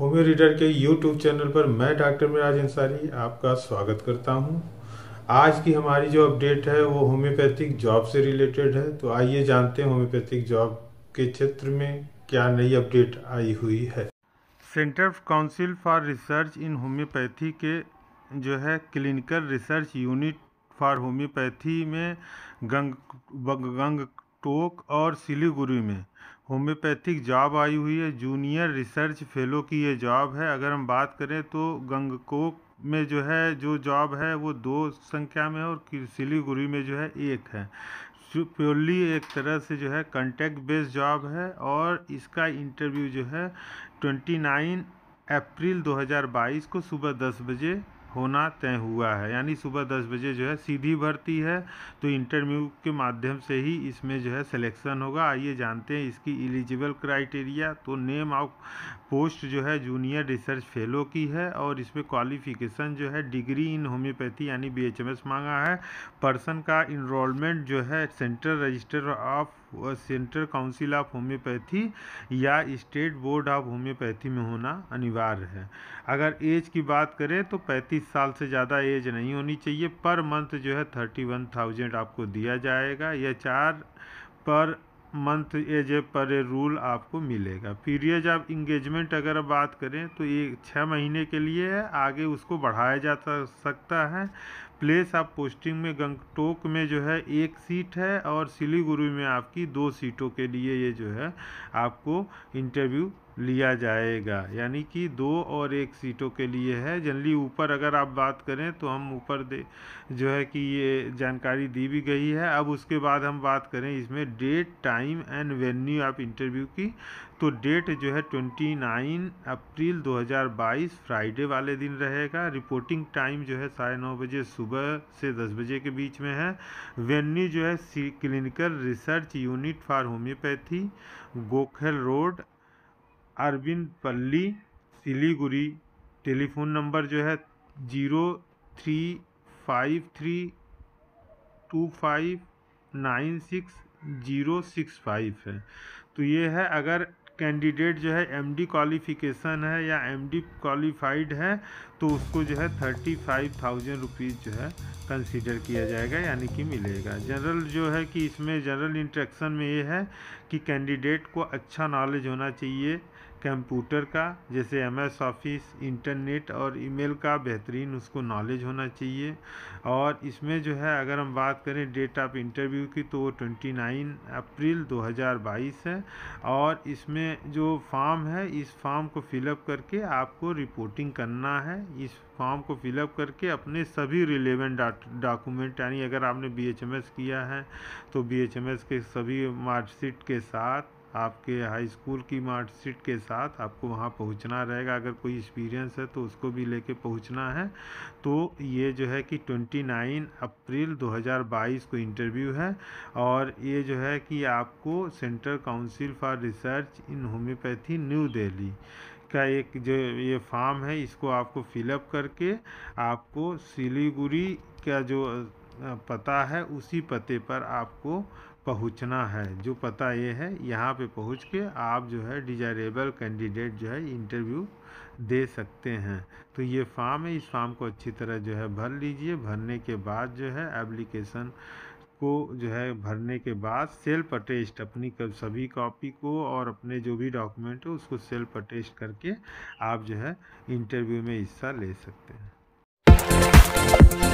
homeo Reader के YouTube channel पर मैं डॉक्टर मिराज अंसारी आपका स्वागत करता हूं आज की हमारी जो अपडेट है वो होम्योपैथिक जॉब से रिलेटेड है तो आइए जानते हैं होम्योपैथिक जॉब के क्षेत्र में क्या नई अपडेट आई हुई है Centre Council for Research in Homoeopathy के जो है Clinical Research Unit for Homoeopathy में गंग गंग टोक और सिलीगुड़ी में होम्योपैथिक जॉब आई हुई है जूनियर रिसर्च फेलो की ये जॉब है अगर हम बात करें तो गंगकोक में जो है जो जॉब है वो दो संख्या में और सिलीगुड़ी में जो है एक है जो प्योरली एक तरह से जो है कॉन्टैक्ट बेस्ड जॉब है और इसका इंटरव्यू जो है 29 अप्रैल 2022 को सुबह 10 बजे होना तय हुआ है यानी सुबह दस बजे जो है सीधी भर्ती है तो इंटरव्यू के माध्यम से ही इसमें जो है सिलेक्शन होगा आइए जानते हैं इसकी एलिजिबल क्राइटेरिया तो नेम ऑफ पोस्ट जो है जूनियर रिसर्च फेलो की है और इसमें क्वालिफिकेशन जो है डिग्री इन होम्योपैथी यानी बी मांगा है पर्सन का इनरोलमेंट जो है central register of Central Council of Homoeopathy या स्टेट बोर्ड ऑफ होम्योपैथी में होना अनिवार्य है अगर एज की बात करें तो 35 साल से ज़्यादा एज नहीं होनी चाहिए पर मंथ जो है थर्टी वन थाउजेंड आपको दिया जाएगा या चार पर मंथ एज ए पर रूल आपको मिलेगा पीरियड ऑफ इंगेजमेंट अगर बात करें तो ये छः महीने के लिए है आगे उसको बढ़ाया जा सकता है प्लेस आप पोस्टिंग में गंगटोक में जो है एक सीट है और सिलीगुड़ी में आपकी दो सीटों के लिए ये जो है आपको इंटरव्यू लिया जाएगा यानी कि दो और एक सीटों के लिए है जनरली ऊपर अगर आप बात करें तो हम ऊपर दे जो है कि ये जानकारी दी भी गई है अब उसके बाद हम बात करें इसमें date time and venue of interview की तो डेट जो है 29 अप्रैल 2022 फ्राइडे वाले दिन रहेगा रिपोर्टिंग टाइम जो है साढ़े नौ बजे सुबह से दस बजे के बीच में है वेन्यू जो है Clinical Research Unit for Homoeopathy Gokhale road Aurobindo Palli Siliguri telephone number जो है zero three five three two five nine six zero six five है तो ये है अगर कैंडिडेट जो है एमडी क्वालिफिकेशन है या एमडी क्वालिफाइड है तो उसको जो है थर्टी फाइव थाउजेंड रुपीज़ जो है कंसीडर किया जाएगा यानी कि मिलेगा जनरल जो है कि इसमें जनरल इंट्रैक्शन में ये है कि कैंडिडेट को अच्छा नॉलेज होना चाहिए कंप्यूटर का जैसे एम एस ऑफिस इंटरनेट और ईमेल का बेहतरीन उसको नॉलेज होना चाहिए और इसमें जो है अगर हम बात करें डेट ऑफ इंटरव्यू की तो वो ट्वेंटी नाइन अप्रैल दो हज़ार बाईस है और इसमें जो फॉर्म है इस फॉर्म को फिलअप करके आपको रिपोर्टिंग करना है इस फॉर्म को फिलअप करके अपने सभी रिलेवेंट डॉक्यूमेंट यानी अगर आपने बी किया है तो बी के सभी मार्कशीट के साथ आपके हाई स्कूल की मार्कशीट के साथ आपको वहाँ पहुँचना रहेगा अगर कोई एक्सपीरियंस है तो उसको भी लेके पहुँचना है तो ये जो है कि 29 अप्रैल 2022 को इंटरव्यू है और ये जो है कि आपको Central Council for Research in Homoeopathy New Delhi का एक जो ये फॉर्म है इसको आपको फिलअप करके आपको सिलीगुड़ी का जो पता है उसी पते पर आपको पहुंचना है जो पता ये है यहाँ पे पहुँच के आप जो है डिजायरेबल कैंडिडेट जो है इंटरव्यू दे सकते हैं तो ये फॉर्म है इस फॉर्म को अच्छी तरह जो है भर लीजिए भरने के बाद जो है एप्लीकेशन को जो है भरने के बाद सेल्फ अटेस्ट अपनी सभी कॉपी को और अपने जो भी डॉक्यूमेंट हो उसको सेल्फ अटेस्ट करके आप जो है इंटरव्यू में हिस्सा ले सकते हैं